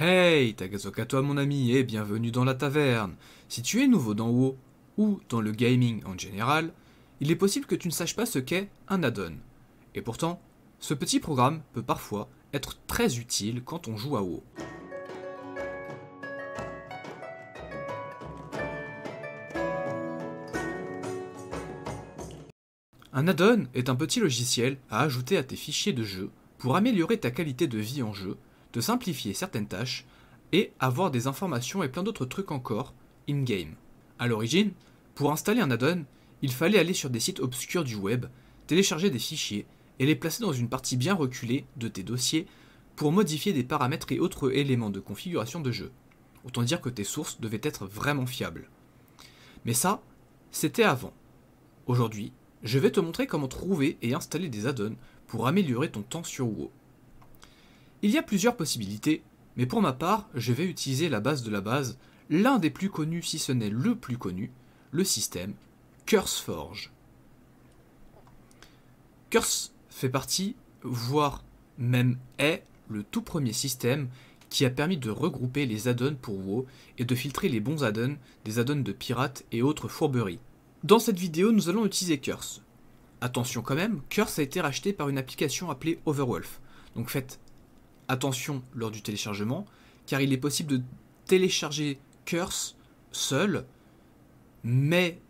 Hey, Tagazoka toi mon ami, et bienvenue dans la taverne. Si tu es nouveau dans WoW, ou dans le gaming en général, il est possible que tu ne saches pas ce qu'est un add-on. Et pourtant, ce petit programme peut parfois être très utile quand on joue à WoW. Un add-on est un petit logiciel à ajouter à tes fichiers de jeu pour améliorer ta qualité de vie en jeu de simplifier certaines tâches et avoir des informations et plein d'autres trucs encore in-game. A l'origine, pour installer un add-on, il fallait aller sur des sites obscurs du web, télécharger des fichiers et les placer dans une partie bien reculée de tes dossiers pour modifier des paramètres et autres éléments de configuration de jeu. Autant dire que tes sources devaient être vraiment fiables. Mais ça, c'était avant. Aujourd'hui, je vais te montrer comment trouver et installer des add-ons pour améliorer ton temps sur WoW. Il y a plusieurs possibilités, mais pour ma part, je vais utiliser la base de la base, l'un des plus connus si ce n'est le plus connu, le système CurseForge. Curse fait partie, voire même est, le tout premier système qui a permis de regrouper les add-ons pour WoW et de filtrer les bons add-ons des add-ons de pirates et autres fourberies. Dans cette vidéo, nous allons utiliser Curse. Attention quand même, Curse a été racheté par une application appelée Overwolf, donc faites Attention lors du téléchargement, car il est possible de télécharger Curse seul, mais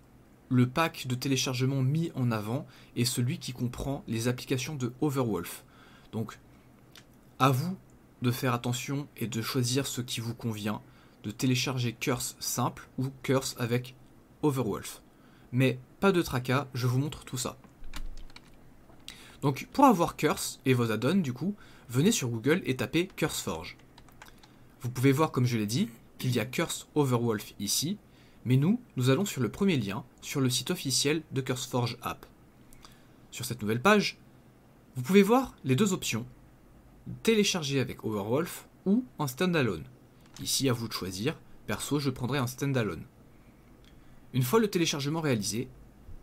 le pack de téléchargement mis en avant est celui qui comprend les applications de Overwolf. Donc, à vous de faire attention et de choisir ce qui vous convient, de télécharger Curse simple ou Curse avec Overwolf. Mais pas de tracas, je vous montre tout ça. Donc pour avoir Curse et vos add-ons du coup, venez sur Google et tapez CurseForge. Vous pouvez voir comme je l'ai dit qu'il y a Curse Overwolf ici, mais nous, nous allons sur le premier lien, sur le site officiel de CurseForge App. Sur cette nouvelle page, vous pouvez voir les deux options, télécharger avec Overwolf ou en standalone. Ici, à vous de choisir, perso je prendrai un standalone. Une fois le téléchargement réalisé,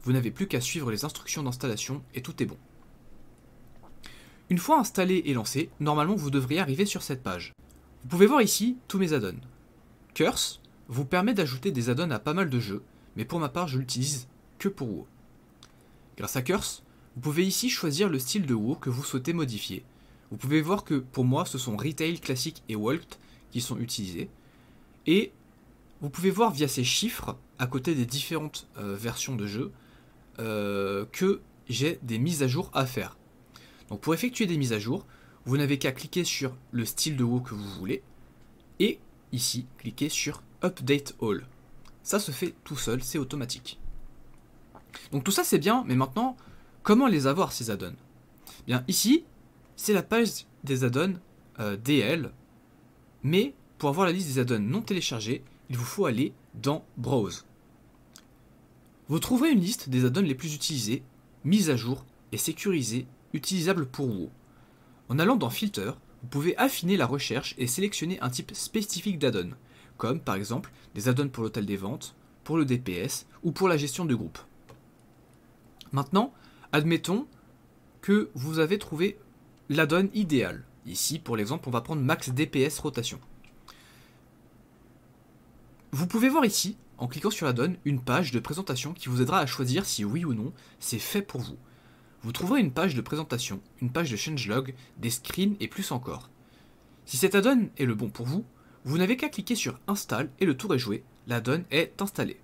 vous n'avez plus qu'à suivre les instructions d'installation et tout est bon. Une fois installé et lancé, normalement vous devriez arriver sur cette page. Vous pouvez voir ici tous mes add-ons. Curse vous permet d'ajouter des add-ons à pas mal de jeux, mais pour ma part je l'utilise que pour WoW. Grâce à Curse, vous pouvez ici choisir le style de WoW que vous souhaitez modifier. Vous pouvez voir que pour moi ce sont Retail, Classique et Walt qui sont utilisés. Et vous pouvez voir via ces chiffres, à côté des différentes euh, versions de jeu, euh, que j'ai des mises à jour à faire. Donc pour effectuer des mises à jour, vous n'avez qu'à cliquer sur le style de WoW que vous voulez et ici, cliquez sur Update All. Ça se fait tout seul, c'est automatique. Donc tout ça c'est bien, mais maintenant, comment les avoir ces add-ons eh Bien ici, c'est la page des add-ons euh, DL, mais pour avoir la liste des add-ons non téléchargés, il vous faut aller dans Browse. Vous trouverez une liste des add-ons les plus utilisés, mises à jour et sécurisés utilisable pour WoW. En allant dans Filter, vous pouvez affiner la recherche et sélectionner un type spécifique d'addon, comme par exemple des addons pour l'hôtel des ventes, pour le DPS ou pour la gestion de groupe. Maintenant, admettons que vous avez trouvé l'addon idéal. Ici, pour l'exemple, on va prendre max DPS rotation. Vous pouvez voir ici, en cliquant sur l'addon, une page de présentation qui vous aidera à choisir si oui ou non c'est fait pour vous vous trouverez une page de présentation, une page de changelog, des screens et plus encore. Si cet add-on est le bon pour vous, vous n'avez qu'à cliquer sur Install et le tour est joué, l'add-on est installé.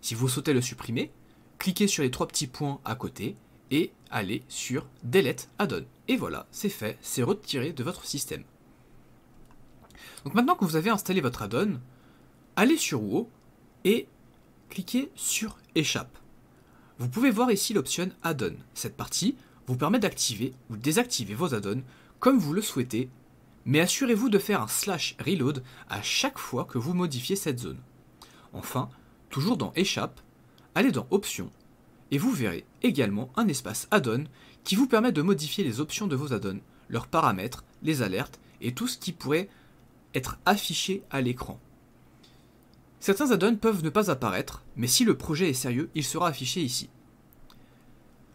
Si vous souhaitez le supprimer, cliquez sur les trois petits points à côté et allez sur Delete add-on. Et voilà, c'est fait, c'est retiré de votre système. Donc maintenant que vous avez installé votre add-on, allez sur WoW et cliquez sur Échappe. Vous pouvez voir ici l'option Add-on. Cette partie vous permet d'activer ou désactiver vos add-ons comme vous le souhaitez, mais assurez-vous de faire un slash reload à chaque fois que vous modifiez cette zone. Enfin, toujours dans Échappe, allez dans Options et vous verrez également un espace add-on qui vous permet de modifier les options de vos add-ons, leurs paramètres, les alertes et tout ce qui pourrait être affiché à l'écran. Certains add-ons peuvent ne pas apparaître, mais si le projet est sérieux, il sera affiché ici.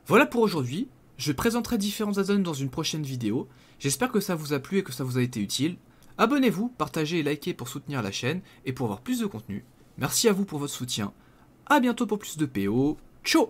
Voilà pour aujourd'hui, je présenterai différents add-ons dans une prochaine vidéo, j'espère que ça vous a plu et que ça vous a été utile. Abonnez-vous, partagez et likez pour soutenir la chaîne et pour avoir plus de contenu. Merci à vous pour votre soutien, à bientôt pour plus de PO, ciao